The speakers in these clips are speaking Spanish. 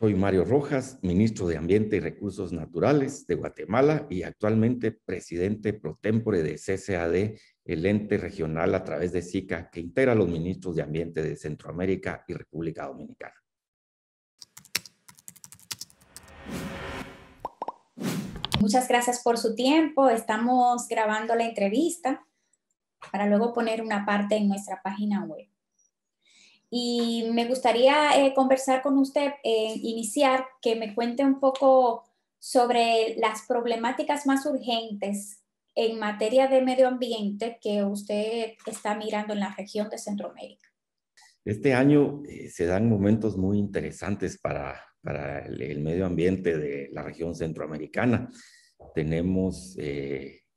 Soy Mario Rojas, ministro de Ambiente y Recursos Naturales de Guatemala y actualmente presidente pro tempore de CCAD, el ente regional a través de SICA que integra los ministros de Ambiente de Centroamérica y República Dominicana. Muchas gracias por su tiempo. Estamos grabando la entrevista para luego poner una parte en nuestra página web. Y me gustaría eh, conversar con usted, eh, iniciar, que me cuente un poco sobre las problemáticas más urgentes en materia de medio ambiente que usted está mirando en la región de Centroamérica. Este año eh, se dan momentos muy interesantes para, para el, medio ambiente de la región centroamericana. Tenemos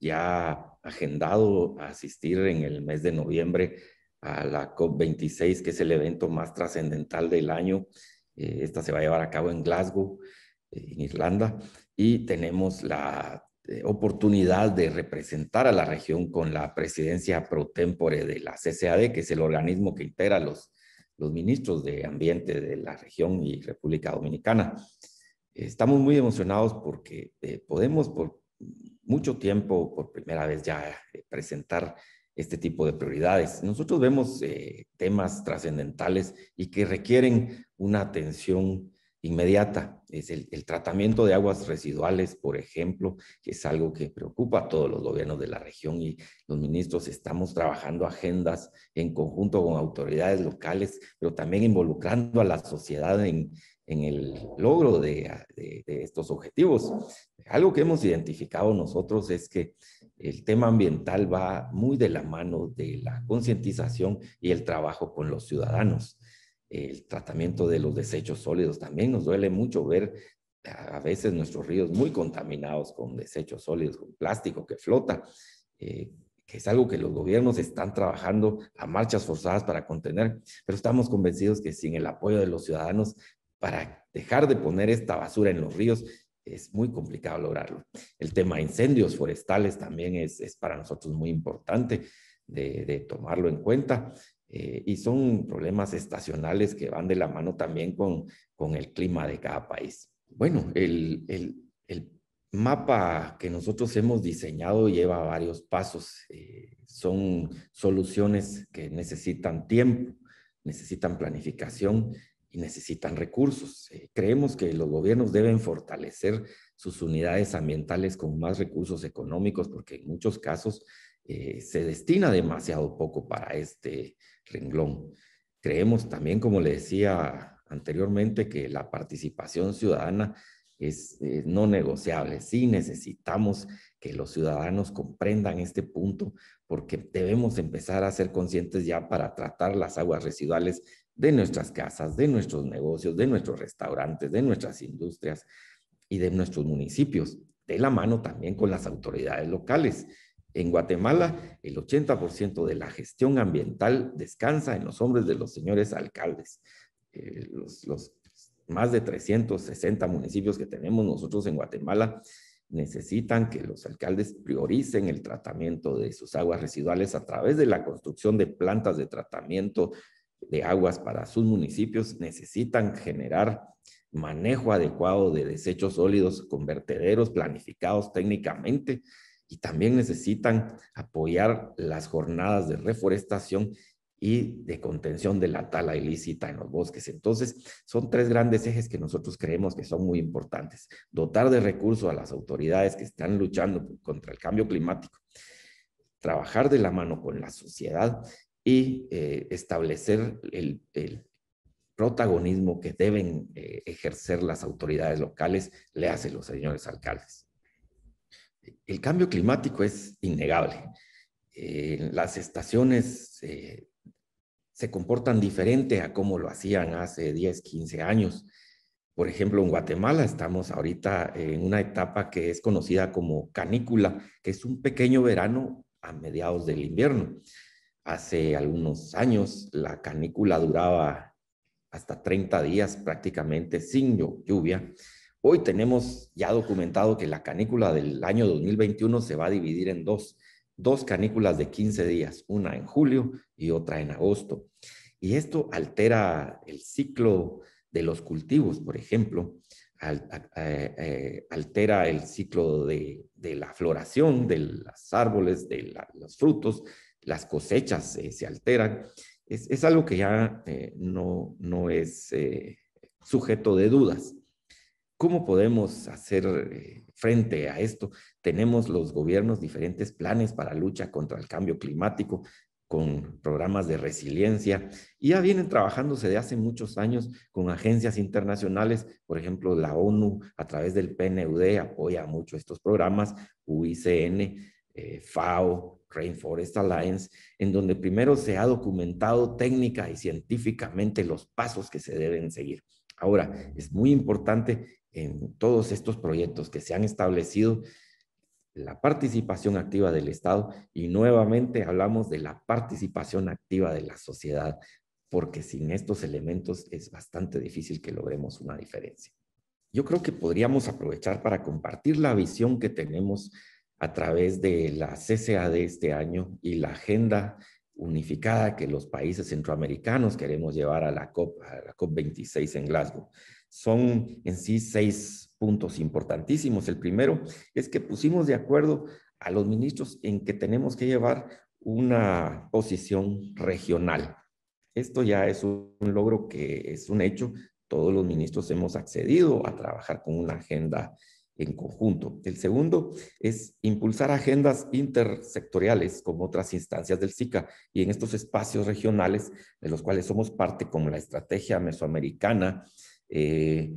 ya agendado asistir en el mes de noviembre a la COP26, que es el evento más trascendental del año. Eh, esta se va a llevar a cabo en Glasgow, eh, en Irlanda, y tenemos la eh, oportunidad de representar a la región con la presidencia pro tempore de la CCAD, que es el organismo que integra los, los ministros de Ambiente de la región y República Dominicana. Estamos muy emocionados porque podemos por mucho tiempo, por primera vez ya, presentar este tipo de prioridades. Nosotros vemos eh, temas trascendentales y que requieren una atención inmediata. Es el, tratamiento de aguas residuales, por ejemplo, que es algo que preocupa a todos los gobiernos de la región y los ministros estamos trabajando agendas en conjunto con autoridades locales, pero también involucrando a la sociedad en, el logro de, de estos objetivos. Algo que hemos identificado nosotros es que el tema ambiental va muy de la mano de la concientización y el trabajo con los ciudadanos. El tratamiento de los desechos sólidos también nos duele mucho ver a veces nuestros ríos muy contaminados con desechos sólidos, con plástico que flota, eh, que es algo que los gobiernos están trabajando a marchas forzadas para contener, pero estamos convencidos que sin el apoyo de los ciudadanos para dejar de poner esta basura en los ríos es muy complicado lograrlo. El tema de incendios forestales también es, para nosotros muy importante de, tomarlo en cuenta. Eh, y son problemas estacionales que van de la mano también con, el clima de cada país. Bueno, el, mapa que nosotros hemos diseñado lleva varios pasos. Eh, son soluciones que necesitan tiempo, necesitan planificación y necesitan recursos. Eh, creemos que los gobiernos deben fortalecer sus unidades ambientales con más recursos económicos porque en muchos casos eh, se destina demasiado poco para este renglón. Creemos también, como le decía anteriormente, que la participación ciudadana es eh, no negociable. Sí necesitamos que los ciudadanos comprendan este punto porque debemos empezar a ser conscientes ya para tratar las aguas residuales de nuestras casas, de nuestros negocios, de nuestros restaurantes, de nuestras industrias y de nuestros municipios, de la mano también con las autoridades locales. En Guatemala, el 80% de la gestión ambiental descansa en los hombres de los señores alcaldes. Eh, los, los más de 360 municipios que tenemos nosotros en Guatemala necesitan que los alcaldes prioricen el tratamiento de sus aguas residuales a través de la construcción de plantas de tratamiento de aguas para sus municipios necesitan generar manejo adecuado de desechos sólidos con vertederos planificados técnicamente y también necesitan apoyar las jornadas de reforestación y de contención de la tala ilícita en los bosques. Entonces, son tres grandes ejes que nosotros creemos que son muy importantes. Dotar de recursos a las autoridades que están luchando contra el cambio climático, trabajar de la mano con la sociedad y eh, establecer el, protagonismo que deben eh, ejercer las autoridades locales, le hacen los señores alcaldes. El cambio climático es innegable. Eh, las estaciones se comportan diferente a cómo lo hacían hace 10, 15 años. Por ejemplo, en Guatemala estamos ahorita en una etapa que es conocida como canícula, que es un pequeño verano a mediados del invierno. Hace algunos años la canícula duraba hasta 30 días prácticamente sin lluvia. Hoy tenemos ya documentado que la canícula del año 2021 se va a dividir en dos, dos canículas de 15 días, una en julio y otra en agosto. Y esto altera el ciclo de los cultivos, por ejemplo, eh, eh, altera el ciclo de, la floración de los árboles, de los frutos, las cosechas eh, se alteran, es, algo que ya eh, no, no es eh, sujeto de dudas. ¿Cómo podemos hacer frente a esto? Tenemos los gobiernos diferentes planes para lucha contra el cambio climático, con programas de resiliencia y ya vienen trabajándose de hace muchos años con agencias internacionales, por ejemplo, la ONU a través del PNUD apoya mucho estos programas, UICN eh, FAO, Rainforest Alliance, en donde primero se ha documentado técnica y científicamente los pasos que se deben seguir. Ahora, es muy importante en todos estos proyectos que se han establecido la participación activa del Estado y nuevamente hablamos de la participación activa de la sociedad, porque sin estos elementos es bastante difícil que logremos una diferencia. Yo creo que podríamos aprovechar para compartir la visión que tenemos a través de la CCA de este año y la agenda unificada que los países centroamericanos queremos llevar a la COP, a la COP 26 en Glasgow. Son en sí seis puntos importantísimos. El primero es que pusimos de acuerdo a los ministros en que tenemos que llevar una posición regional. Esto ya es un logro que es un hecho. Todos los ministros hemos accedido a trabajar con una agenda en conjunto. El segundo es impulsar agendas intersectoriales como otras instancias del SICA y en estos espacios regionales de los cuales somos parte, como la estrategia mesoamericana, eh,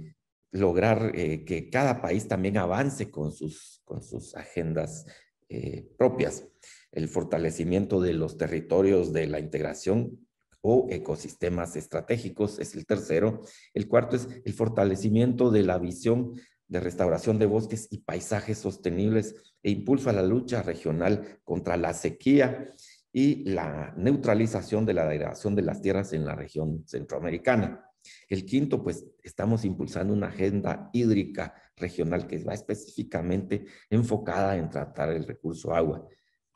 lograr eh, que cada país también avance con sus, con sus agendas eh, propias. El fortalecimiento de los territorios de la integración o ecosistemas estratégicos es el tercero. El cuarto es el fortalecimiento de la visión de restauración de bosques y paisajes sostenibles e impulso a la lucha regional contra la sequía y la neutralización de la degradación de las tierras en la región centroamericana. El quinto, pues estamos impulsando una agenda hídrica regional que va específicamente enfocada en tratar el recurso agua.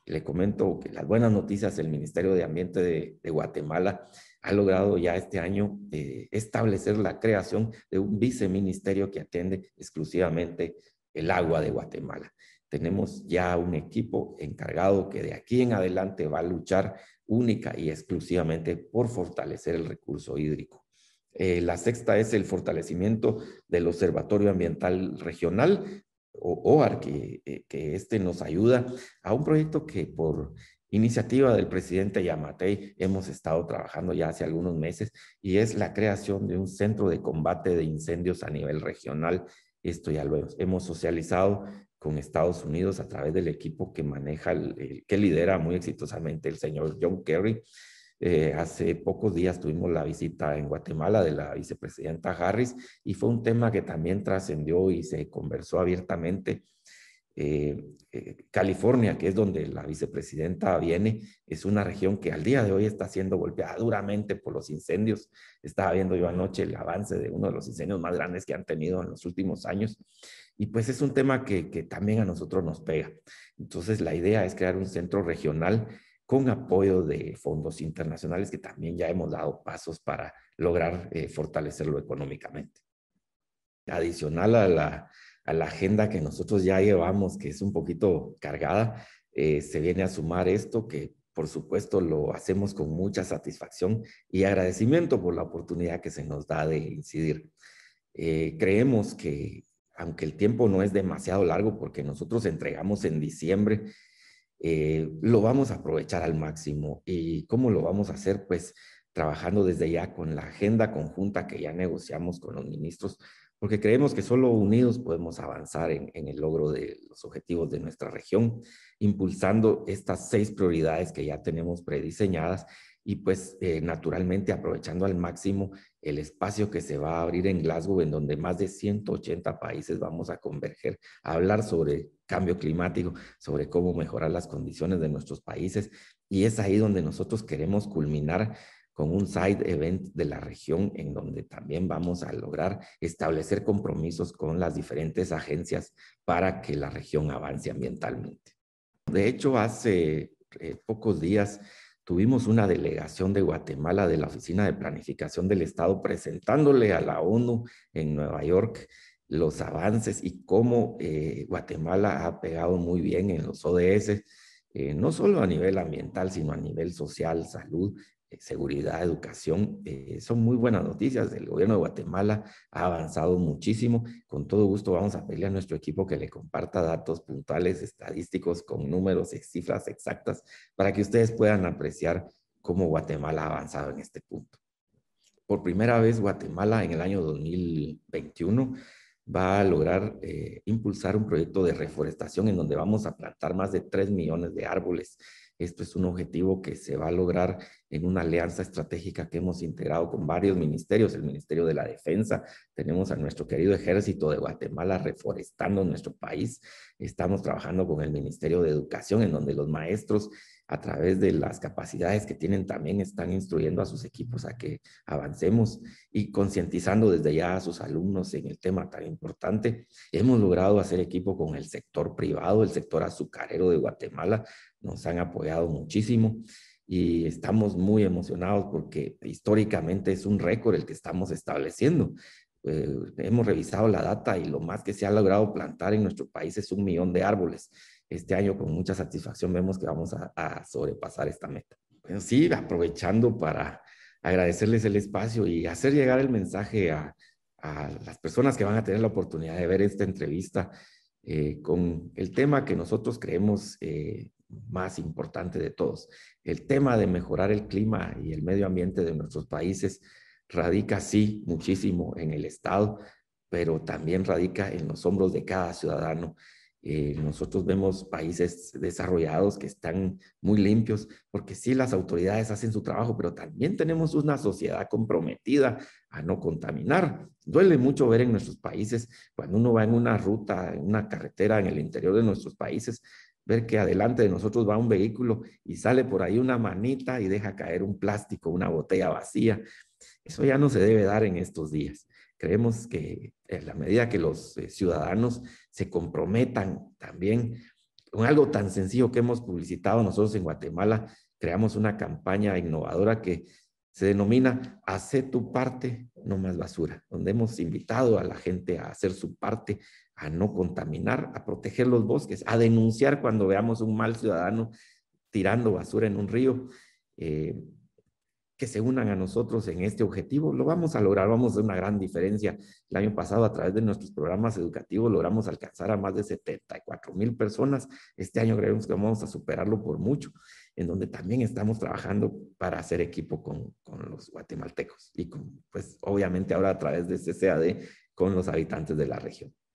Le comento que las buenas noticias, el Ministerio de Ambiente de, Guatemala ha logrado ya este año eh, establecer la creación de un viceministerio que atiende exclusivamente el agua de Guatemala. Tenemos ya un equipo encargado que de aquí en adelante va a luchar única y exclusivamente por fortalecer el recurso hídrico. Eh, la sexta es el fortalecimiento del Observatorio Ambiental Regional. OAR, que, eh, que este nos ayuda a un proyecto que por iniciativa del presidente Yamatei hemos estado trabajando ya hace algunos meses y es la creación de un centro de combate de incendios a nivel regional. Esto ya lo hemos socializado con Estados Unidos a través del equipo que maneja, que lidera muy exitosamente el señor John Kerry eh, hace pocos días tuvimos la visita en Guatemala de la vicepresidenta Harris y fue un tema que también trascendió y se conversó abiertamente. Eh, eh, California, que es donde la vicepresidenta viene, es una región que al día de hoy está siendo golpeada duramente por los incendios. Estaba viendo yo anoche el avance de uno de los incendios más grandes que han tenido en los últimos años. Y pues es un tema que, que también a nosotros nos pega. Entonces la idea es crear un centro regional con apoyo de fondos internacionales que también ya hemos dado pasos para lograr eh, fortalecerlo económicamente. Adicional a la, agenda que nosotros ya llevamos, que es un poquito cargada, eh, se viene a sumar esto que por supuesto lo hacemos con mucha satisfacción y agradecimiento por la oportunidad que se nos da de incidir. Eh, creemos que aunque el tiempo no es demasiado largo porque nosotros entregamos en diciembre eh, lo vamos a aprovechar al máximo. ¿Y cómo lo vamos a hacer? Pues trabajando desde ya con la agenda conjunta que ya negociamos con los ministros, porque creemos que solo unidos podemos avanzar en el logro de los objetivos de nuestra región, impulsando estas seis prioridades que ya tenemos prediseñadas y pues eh, naturalmente aprovechando al máximo el espacio que se va a abrir en Glasgow, en donde más de 180 países vamos a converger a hablar sobre cambio climático, sobre cómo mejorar las condiciones de nuestros países. Y es ahí donde nosotros queremos culminar con un side event de la región en donde también vamos a lograr establecer compromisos con las diferentes agencias para que la región avance ambientalmente. De hecho, hace eh, pocos días tuvimos una delegación de Guatemala de la Oficina de Planificación del Estado presentándole a la ONU en Nueva York los avances y cómo eh, Guatemala ha pegado muy bien en los ODS, eh, no solo a nivel ambiental, sino a nivel social, salud, eh, seguridad, educación, eh, son muy buenas noticias. El gobierno de Guatemala ha avanzado muchísimo. Con todo gusto vamos a pedirle a nuestro equipo que le comparta datos puntuales, estadísticos, con números y cifras exactas, para que ustedes puedan apreciar cómo Guatemala ha avanzado en este punto. Por primera vez, Guatemala en el año 2021 va a lograr eh, impulsar un proyecto de reforestación en donde vamos a plantar más de 3 millones de árboles esto es un objetivo que se va a lograr en una alianza estratégica que hemos integrado con varios ministerios, el Ministerio de la Defensa, tenemos a nuestro querido ejército de Guatemala reforestando nuestro país, estamos trabajando con el Ministerio de Educación, en donde los maestros a través de las capacidades que tienen también están instruyendo a sus equipos a que avancemos y concientizando desde ya a sus alumnos en el tema tan importante. Hemos logrado hacer equipo con el sector privado, el sector azucarero de Guatemala, nos han apoyado muchísimo y estamos muy emocionados porque históricamente es un récord el que estamos estableciendo. Eh, hemos revisado la data y lo más que se ha logrado plantar en nuestro país es un millón de árboles este año con mucha satisfacción vemos que vamos a, sobrepasar esta meta. Bueno, sí, aprovechando para agradecerles el espacio y hacer llegar el mensaje a, las personas que van a tener la oportunidad de ver esta entrevista eh, con el tema que nosotros creemos eh, más importante de todos. El tema de mejorar el clima y el medio ambiente de nuestros países radica, sí, muchísimo en el Estado, pero también radica en los hombros de cada ciudadano eh, nosotros vemos países desarrollados que están muy limpios, porque sí, las autoridades hacen su trabajo, pero también tenemos una sociedad comprometida a no contaminar. Duele mucho ver en nuestros países, cuando uno va en una ruta, en una carretera en el interior de nuestros países, ver que adelante de nosotros va un vehículo y sale por ahí una manita y deja caer un plástico, una botella vacía. Eso ya no se debe dar en estos días. Creemos que en la medida que los eh, ciudadanos se comprometan también con algo tan sencillo que hemos publicitado nosotros en Guatemala, creamos una campaña innovadora que se denomina Hace tu parte, no más basura, donde hemos invitado a la gente a hacer su parte, a no contaminar, a proteger los bosques, a denunciar cuando veamos un mal ciudadano tirando basura en un río. Eh, que se unan a nosotros en este objetivo. Lo vamos a lograr, vamos a hacer una gran diferencia. El año pasado, a través de nuestros programas educativos, logramos alcanzar a más de 74 mil personas. Este año creemos que vamos a superarlo por mucho, en donde también estamos trabajando para hacer equipo con, los guatemaltecos y, pues, obviamente ahora a través de CCAD con los habitantes de la región.